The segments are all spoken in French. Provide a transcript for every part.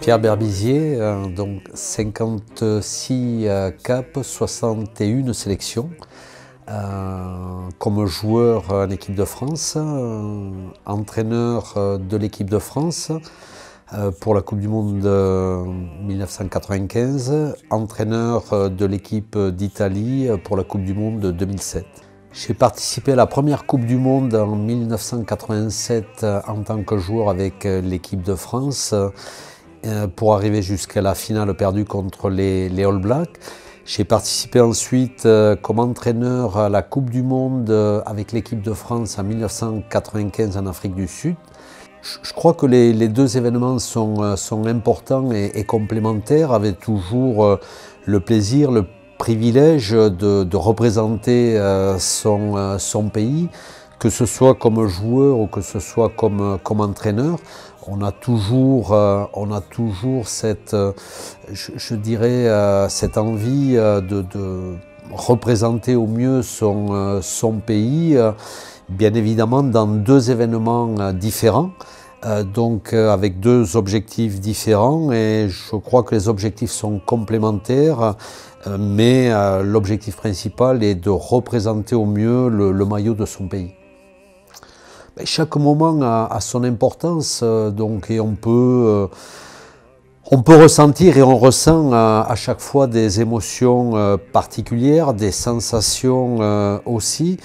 Pierre Berbizier, euh, donc 56 euh, caps, 61 sélections. Euh, comme joueur en équipe de France, entraîneur de l'équipe de France pour la Coupe du Monde 1995, entraîneur de l'équipe d'Italie pour la Coupe du Monde 2007. J'ai participé à la première Coupe du Monde en 1987 en tant que joueur avec l'équipe de France euh, pour arriver jusqu'à la finale perdue contre les, All Blacks. J'ai participé ensuite euh, comme entraîneur à la Coupe du Monde euh, avec l'équipe de France en 1995 en Afrique du Sud. Je, crois que les, deux événements sont, importants et, complémentaires, avec toujours le plaisir, le privilège de, représenter son, pays, que ce soit comme joueur ou que ce soit comme entraîneur on a toujours, euh, on a toujours cette, euh, je, dirais, euh, cette envie de, représenter au mieux son, pays, bien évidemment dans deux événements différents. donc avec deux objectifs différents et je crois que les objectifs sont complémentaires mais l'objectif principal est de représenter au mieux le maillot de son pays chaque moment a, son importance, euh, donc, et euh, on peut, ressentir et on ressent euh, à, chaque fois des émotions particulières, des sensations aussi.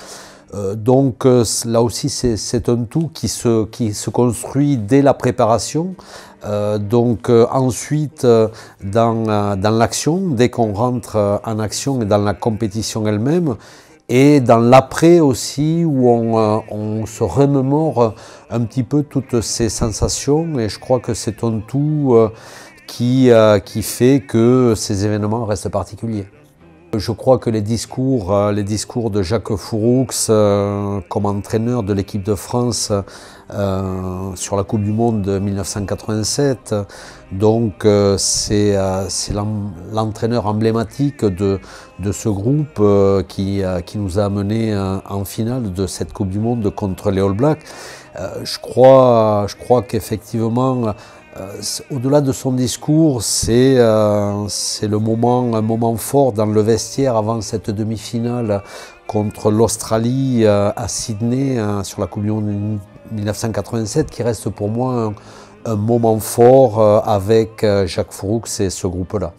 Donc là aussi c'est un tout qui se, construit dès la préparation, donc ensuite dans, dans l'action, dès qu'on rentre en action et dans la compétition elle-même, et dans l'après aussi où on, euh, on, se remémore un petit peu toutes ces sensations et je crois que c'est un tout euh, qui, euh, qui fait que ces événements restent particuliers. Je crois que les discours, euh, les discours de Jacques Fouroux euh, comme entraîneur de l'équipe de France euh, sur la Coupe du Monde de 1987, donc c'est l'entraîneur emblématique de, ce groupe qui, nous a amenés en finale de cette Coupe du Monde contre les All Blacks. je crois, je crois qu'effectivement, euh, au-delà de son discours, euh, c'est le moment, un moment fort dans le vestiaire avant cette demi-finale contre l'Australie euh, à Sydney sur la Coupe du 1987, qui reste pour moi un, un moment fort avec Jacques Fouroux et ce groupe-là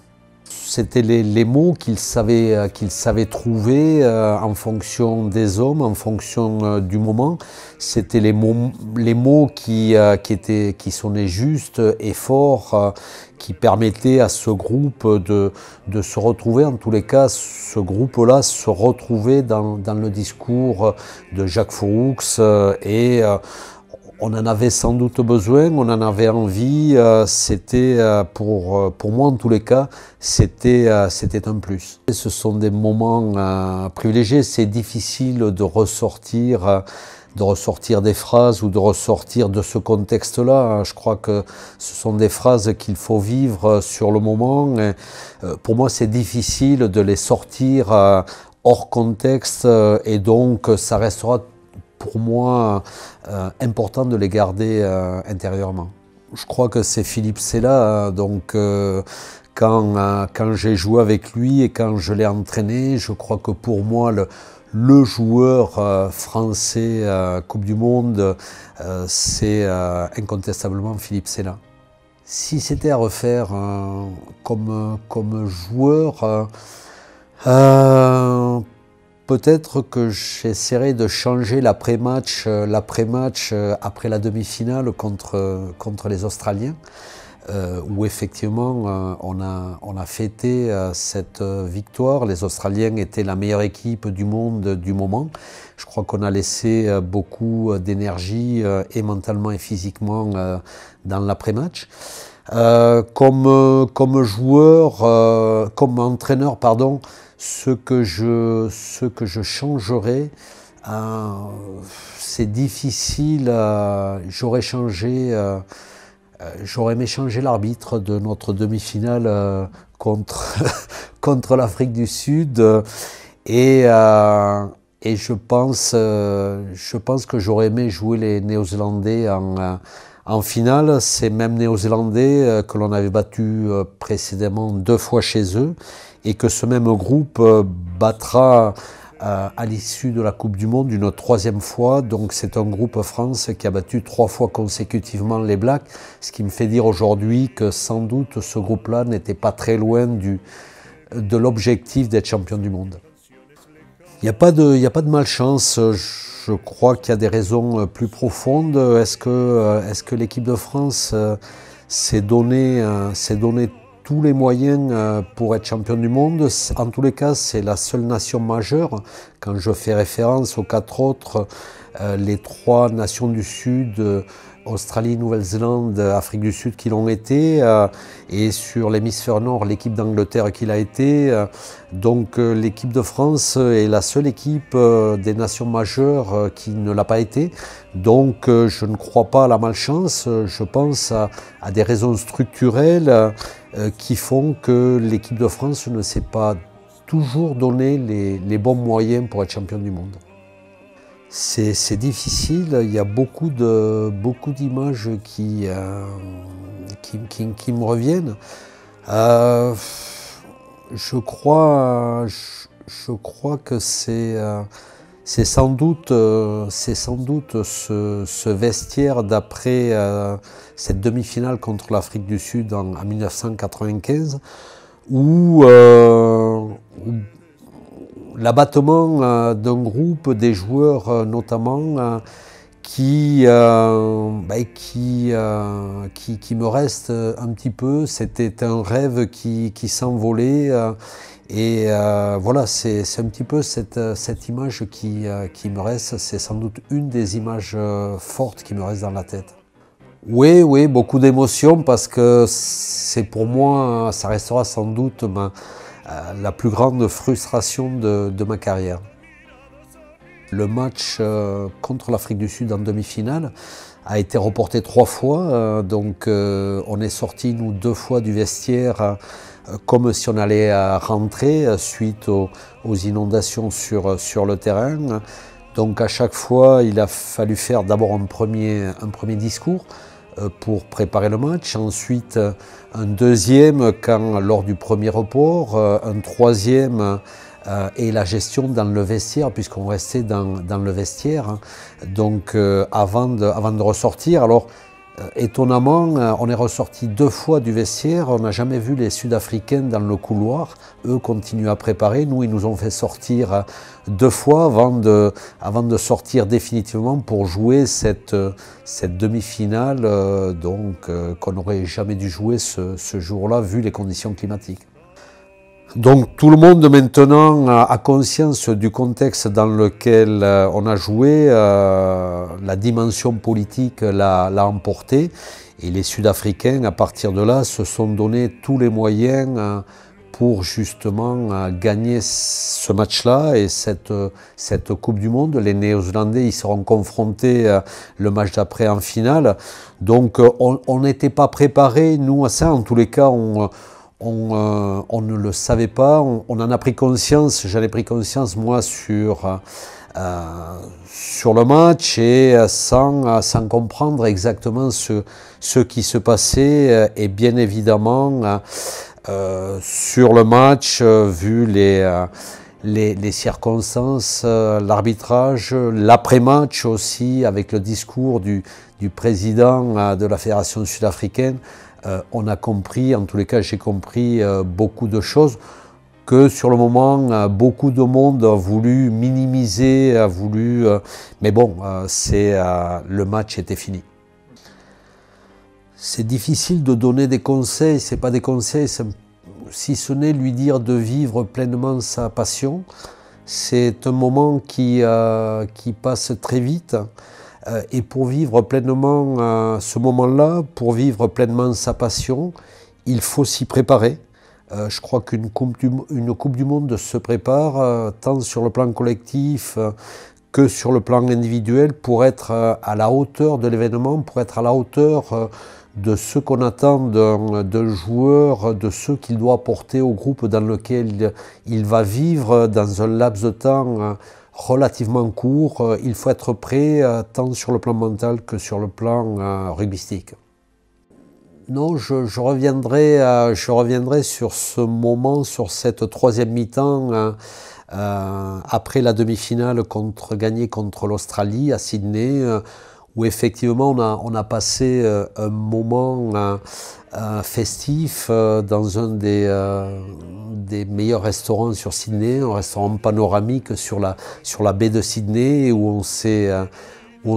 c'était les, mots qu'il savait, euh, qu'il savait trouver euh, en fonction des hommes, en fonction euh, du moment. C'était les mots, les mots qui, qui, étaient, qui sonnaient justes et forts, qui permettaient à ce groupe de, de se retrouver. En tous les cas, ce groupe-là se retrouvait dans, dans le discours de Jacques Fouroux et on en avait sans doute besoin, on en avait envie. Euh, c'était euh, pour, euh, pour moi en tous les cas, c'était un plus. ce sont des moments privilégiés. C'est difficile de ressortir de ressortir des phrases ou de ressortir de ce contexte-là. Hein. Je crois que ce sont des phrases qu'il faut vivre sur le moment. pour moi, c'est difficile de les sortir hors contexte et donc ça restera pour moi euh, important de les garder euh, intérieurement. Je crois que c'est Philippe Sella, euh, donc quand, quand j'ai joué avec lui et quand je l'ai entraîné, je crois que pour moi le, le joueur français Coupe du Monde, c'est incontestablement Philippe Sella. Si c'était à refaire comme, comme joueur, Peut-être que j'essaierai de changer l'après-match, euh, l'après-match euh, après la demi-finale contre, contre les Australiens, euh, où effectivement on, a, on a fêté cette victoire. Les Australiens étaient la meilleure équipe du monde du moment. Je crois qu'on a laissé beaucoup d'énergie et mentalement et physiquement dans l'après-match. Euh, comme, comme joueur, euh, comme entraîneur, pardon, ce que je, ce que je changerais, euh, c'est difficile. j'aurais changé, j'aurais aimé changer l'arbitre de notre demi-finale contre, contre l'Afrique du Sud. Et, et je, pense, je pense que j'aurais aimé jouer les Néo-Zélandais en en finale, c'est mêmes Néo-Zélandais euh, que l'on avait battu euh, précédemment deux fois chez eux et que ce même groupe euh, battra à l'issue de la Coupe du Monde une troisième fois. Donc c'est un groupe France qui a battu trois fois consécutivement les Blacks, ce qui me fait dire aujourd'hui que sans doute ce groupe-là n'était pas très loin de l'objectif d'être champion du monde. Il n'y a, pas de, malchance. Euh, je crois qu'il y a des raisons euh, plus profondes. Euh, est-ce que, l'équipe de France s'est donné, tous les moyens pour être championne du monde. En tous les cas, c'est la seule nation majeure. Quand je fais référence aux quatre autres, les trois nations du Sud, Australie, Nouvelle-Zélande, Afrique du Sud qui l'ont été, euh, et sur l'hémisphère nord, l'équipe d'Angleterre qui l'a été. Euh, donc euh, l'équipe de France est la seule équipe des nations majeures qui ne l'a pas été. Donc je ne crois pas à la malchance, je pense à, des raisons structurelles qui font que l'équipe de France ne s'est pas toujours donné les, bons moyens pour être championne du monde. C'est difficile, il y a beaucoup d'images beaucoup qui, qui, qui, me reviennent. Euh, je, crois, je, crois que c'est euh, c'est sans doute, euh, c'est sans doute ce, vestiaire d'après cette demi-finale contre l'Afrique du Sud en, 1995, l'abattement euh, d'un groupe des joueurs euh, notamment euh, qui, ben, qui, qui, me reste un petit peu. C'était un rêve qui, s'envolait. et voilà, c'est un petit peu cette, image qui, me reste. C'est sans doute une des images fortes qui me reste dans la tête. Oui, oui, beaucoup d'émotions parce que c'est pour moi, ça restera sans doute ben, euh, la plus grande frustration de, ma carrière. Le match euh, contre l'Afrique du Sud en demi-finale a été reporté trois fois. Euh, donc on est sorti nous deux fois du vestiaire comme si on allait rentrer suite aux, aux inondations sur, sur, le terrain. Donc à chaque fois, il a fallu faire d'abord un premier, un premier discours euh, pour préparer le match, ensuite un deuxième quand, lors du premier report, euh, un troisième euh, et la gestion dans le vestiaire, puisqu'on restait dans, le vestiaire, hein. donc avant, de, avant de ressortir. Alors euh, étonnamment, euh, on est ressorti deux fois du vestiaire. On n'a jamais vu les Sud-Africains dans le couloir. Eux continuent à préparer. Nous, ils nous ont fait sortir euh, deux fois avant de, avant de sortir définitivement pour jouer cette, cette demi-finale donc qu'on n'aurait jamais dû jouer ce jour-là vu les conditions climatiques. Donc tout le monde maintenant a conscience du contexte dans lequel euh, on a joué, euh, la dimension politique l'a emporté et les Sud-Africains à partir de là se sont donné tous les moyens euh, pour justement gagner ce match-là et cette, cette Coupe du Monde. Les Néo-Zélandais, ils seront confrontés le match d'après en finale. Donc on n'était pas préparé. nous, à ça. En tous les cas, on euh, on, ne le savait pas, on, en a pris conscience, j'en ai pris conscience moi sur, euh, sur le match et sans, comprendre exactement ce, ce qui se passait et bien évidemment euh, sur le match, vu les, les, circonstances, l'arbitrage, l'après-match aussi avec le discours du, du président de la Fédération sud-africaine, euh, on a compris, en tous les cas j'ai compris euh, beaucoup de choses que sur le moment euh, beaucoup de monde a voulu minimiser, a voulu, mais bon, le match était fini. C'est difficile de donner des conseils, c'est pas des conseils, si ce n'est lui dire de vivre pleinement sa passion. C'est un moment qui passe très vite. Euh, et pour vivre pleinement euh, ce moment-là, pour vivre pleinement sa passion, il faut s'y préparer. Euh, je crois qu'une coupe, du Monde se prépare tant sur le plan collectif que sur le plan individuel pour être à la hauteur de l'événement, pour être à la hauteur de ce qu'on attend d'un joueur, de ce qu'il doit apporter au groupe dans lequel il va vivre dans un laps de temps relativement court. Euh, il faut être prêt euh, tant sur le plan mental que sur le plan euh, rugbyistique. Non, je, reviendrai, je reviendrai sur ce moment, sur cette troisième mi-temps. après la demi-finale gagnée contre l'Australie à Sydney, où effectivement on a, on a passé euh, un moment euh, euh, festif dans un des, des, meilleurs restaurants sur Sydney, un restaurant panoramique sur la, sur la baie de Sydney, où on s'est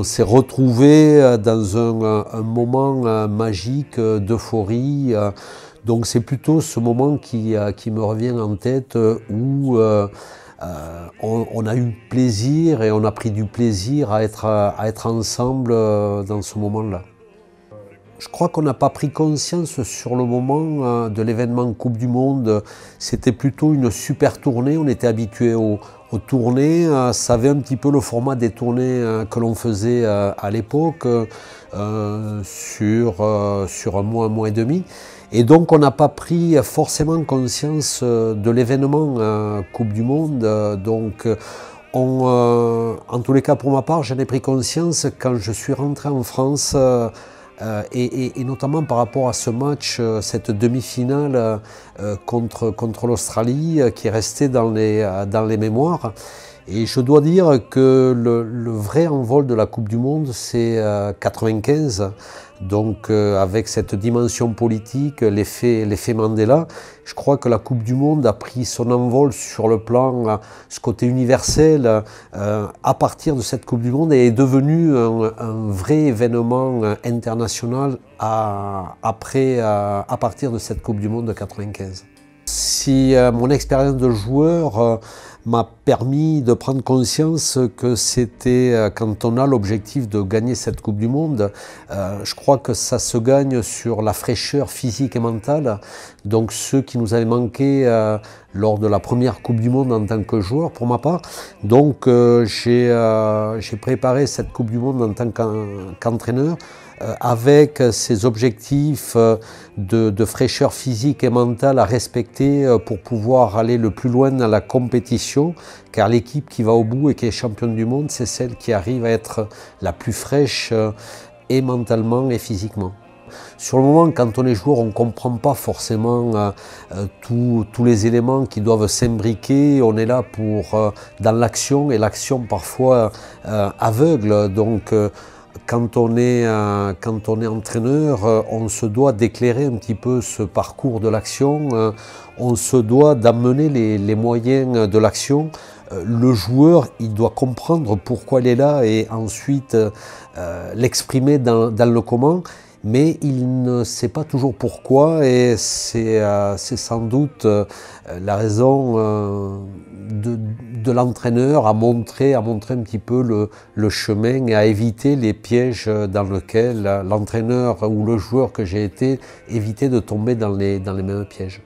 s'est retrouvé dans un, moment magique d'euphorie. Donc c'est plutôt ce moment qui, qui me revient en tête où euh, on, a eu plaisir et on a pris du plaisir à être, à être ensemble euh, dans ce moment-là. Je crois qu'on n'a pas pris conscience sur le moment euh, de l'événement Coupe du Monde. C'était plutôt une super tournée. On était habitué au, au tournées, euh, ça avait un petit peu le format des tournées euh, que l'on faisait euh, à l'époque, sur, sur un mois, un mois et demi. Et donc on n'a pas pris forcément conscience de l'événement Coupe du Monde. donc on, en tous les cas pour ma part, j'en ai pris conscience quand je suis rentré en France. Euh, et, notamment par rapport à ce match, euh, cette demi-finale euh, contre, contre l'Australie qui est restée dans les, dans les mémoires. Et je dois dire que le, vrai envol de la Coupe du Monde, c'est 95, euh, donc euh, avec cette dimension politique, l'effet Mandela, je crois que la Coupe du Monde a pris son envol sur le plan, euh, ce côté universel, à partir de cette Coupe du Monde et est devenu un, vrai événement international à, après, à partir de cette Coupe du Monde de 95. Si euh, mon expérience de joueur euh, m'a permis de prendre conscience que c'était euh, quand on a l'objectif de gagner cette Coupe du Monde, je crois que ça se gagne sur la fraîcheur physique et mentale. Donc ceux qui nous avaient manqué lors de la première Coupe du Monde en tant que joueur, pour ma part. Donc j'ai préparé cette Coupe du Monde en tant qu'entraîneur. Euh, avec euh, ses objectifs euh, de, fraîcheur physique et mentale à respecter pour pouvoir aller le plus loin dans la compétition, car l'équipe qui va au bout et qui est championne du monde, c'est celle qui arrive à être la plus fraîche et mentalement et physiquement. Sur le moment, quand on est joueur, on ne comprend pas forcément tous les éléments qui doivent s'imbriquer. On est là pour, dans l'action, et l'action parfois aveugle. Donc, quand on, est, quand on est entraîneur, euh, on se doit d'éclairer un petit peu ce parcours de l'action, euh, on se doit d'amener les, moyens de l'action. Euh, le joueur, il doit comprendre pourquoi il est là et ensuite l'exprimer dans, dans le comment mais il ne sait pas toujours pourquoi et c'est euh, sans doute euh, la raison euh, de, l'entraîneur à montrer, à montrer un petit peu le, chemin et à éviter les pièges dans lesquels l'entraîneur ou le joueur que j'ai été évitait de tomber dans les mêmes pièges.